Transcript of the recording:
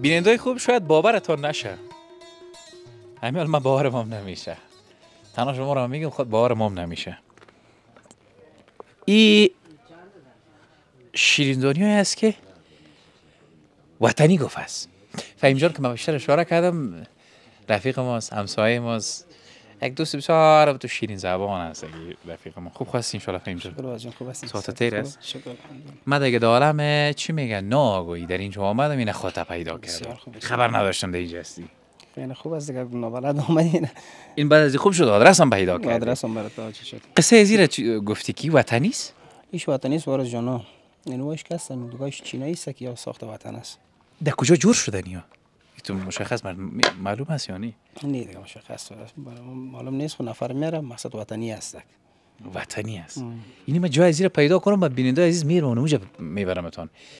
بیننده خوب شاید باورتان نشه همین من باورم هم نمیشه تنها شما را میگم خود خب باورم هم نمیشه ای شیرین های است که وطنی گفت است فهیم جان که من بیشتر اشاره کردم رفیق ماست همسایه ماست یک دوست بسیار تو شیرین زبان است رفیق ما خوب خواستی ان فهمید شکر خوب هستی ساعت تیر است شکر من دیگه عالم چی میگن ناگویی در اینجا اومدم اینا خودت پیدا کردم خبر نداشتم در اینجا هستی خیلی خوب است دیگه نابلد اومدین این بعد از خوب شد آدرس هم پیدا کرد آدرس هم برات چی شد قصه زیر گفتی کی وطنی است ایش وطنی است وارد جانا اینو یعنی واش کسن دوگاش چینایی است که یا ساخت وطن است ده کجا جور شدن تو مشخص معلوم هست یا نه نه دیگه مشخص معلوم نیست خب نفر میره مقصد وطنی هستک وطنی است یعنی من جای زیر پیدا کنم و بیننده عزیز میرم اونجا میبرمتان